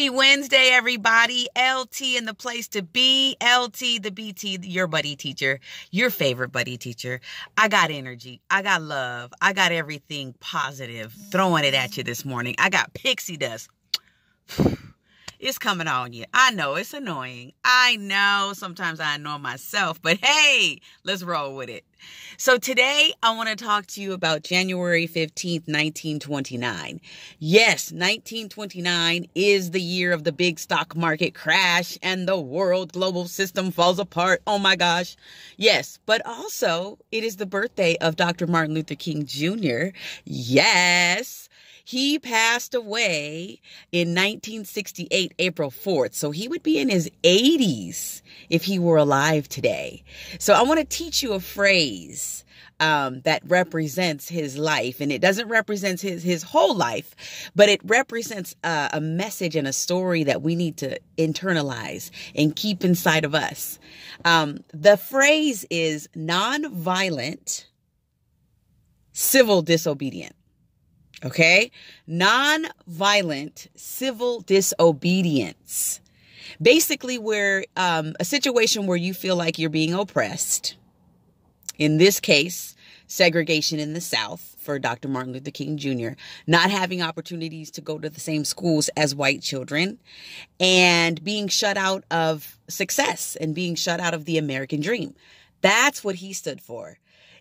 Happy Wednesday, everybody. LT in the place to be. LT, the BT, your buddy teacher, your favorite buddy teacher. I got energy. I got love. I got everything positive throwing it at you this morning. I got pixie dust. It's coming on you. I know it's annoying. I know sometimes I annoy myself, but hey, let's roll with it. So today I want to talk to you about January 15th, 1929. Yes, 1929 is the year of the big stock market crash and the world global system falls apart. Oh my gosh. Yes, but also it is the birthday of Dr. Martin Luther King Jr. Yes. He passed away in 1968, April 4th. So he would be in his 80s if he were alive today. So I want to teach you a phrase. Um, that represents his life and it doesn't represent his his whole life but it represents a, a message and a story that we need to internalize and keep inside of us um, the phrase is nonviolent civil disobedience Okay. Nonviolent civil disobedience. Basically, where um, a situation where you feel like you're being oppressed. In this case, segregation in the South for Dr. Martin Luther King Jr., not having opportunities to go to the same schools as white children, and being shut out of success and being shut out of the American dream. That's what he stood for.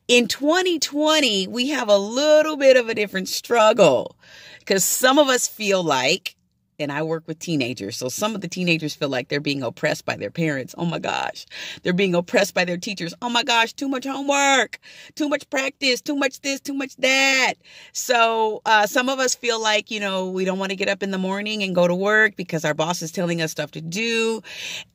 In 2020, we have a little bit of a different struggle because some of us feel like and I work with teenagers. So some of the teenagers feel like they're being oppressed by their parents. Oh my gosh. They're being oppressed by their teachers. Oh my gosh, too much homework, too much practice, too much this, too much that. So uh, some of us feel like, you know, we don't want to get up in the morning and go to work because our boss is telling us stuff to do.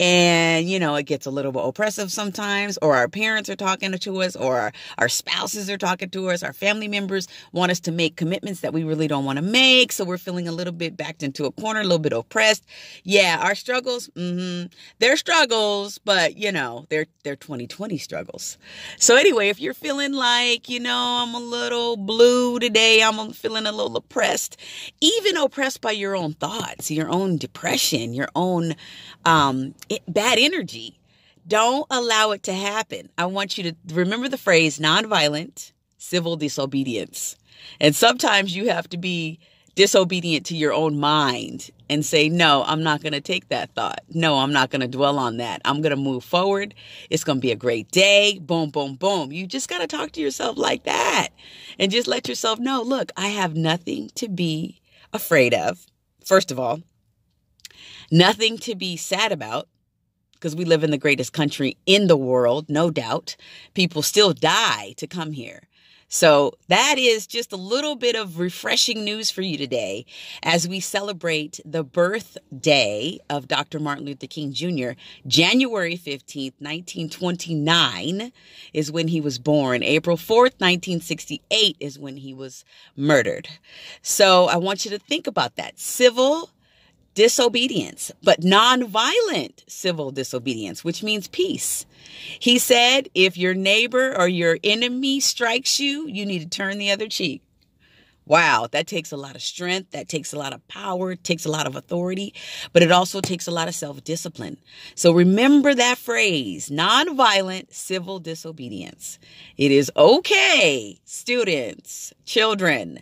And, you know, it gets a little bit oppressive sometimes, or our parents are talking to us, or our, our spouses are talking to us, our family members want us to make commitments that we really don't want to make. So we're feeling a little bit backed into a corner corner, a little bit oppressed. Yeah, our struggles, mm-hmm, they're struggles, but you know, they're they're 2020 struggles. So anyway, if you're feeling like, you know, I'm a little blue today, I'm feeling a little oppressed, even oppressed by your own thoughts, your own depression, your own um, bad energy, don't allow it to happen. I want you to remember the phrase nonviolent civil disobedience. And sometimes you have to be disobedient to your own mind and say, no, I'm not going to take that thought. No, I'm not going to dwell on that. I'm going to move forward. It's going to be a great day. Boom, boom, boom. You just got to talk to yourself like that and just let yourself know, look, I have nothing to be afraid of. First of all, nothing to be sad about because we live in the greatest country in the world, no doubt. People still die to come here. So that is just a little bit of refreshing news for you today as we celebrate the birthday of Dr. Martin Luther King Jr. January 15th, 1929 is when he was born. April 4th, 1968 is when he was murdered. So I want you to think about that. Civil disobedience, but nonviolent civil disobedience, which means peace. He said, if your neighbor or your enemy strikes you, you need to turn the other cheek. Wow, that takes a lot of strength. That takes a lot of power, takes a lot of authority, but it also takes a lot of self discipline. So remember that phrase nonviolent civil disobedience. It is okay, students, children,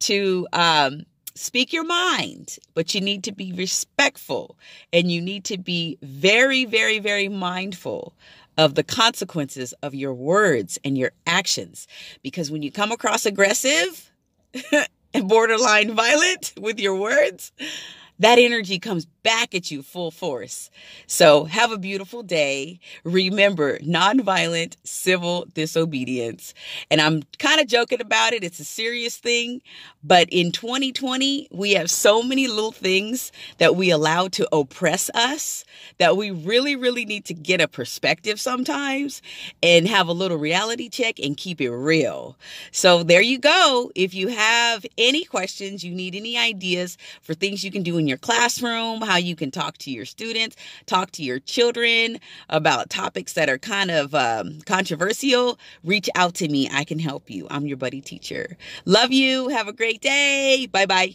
to um, speak your mind, but you need to be respectful and you need to be very, very, very mindful of the consequences of your words and your actions. Because when you come across aggressive and borderline violent with your words, that energy comes back at you full force. So have a beautiful day. Remember nonviolent civil disobedience. And I'm kind of joking about it. It's a serious thing. But in 2020, we have so many little things that we allow to oppress us that we really, really need to get a perspective sometimes and have a little reality check and keep it real. So there you go. If you have any questions, you need any ideas for things you can do in your classroom, how you can talk to your students, talk to your children about topics that are kind of um, controversial, reach out to me. I can help you. I'm your buddy teacher. Love you. Have a great day. Bye bye.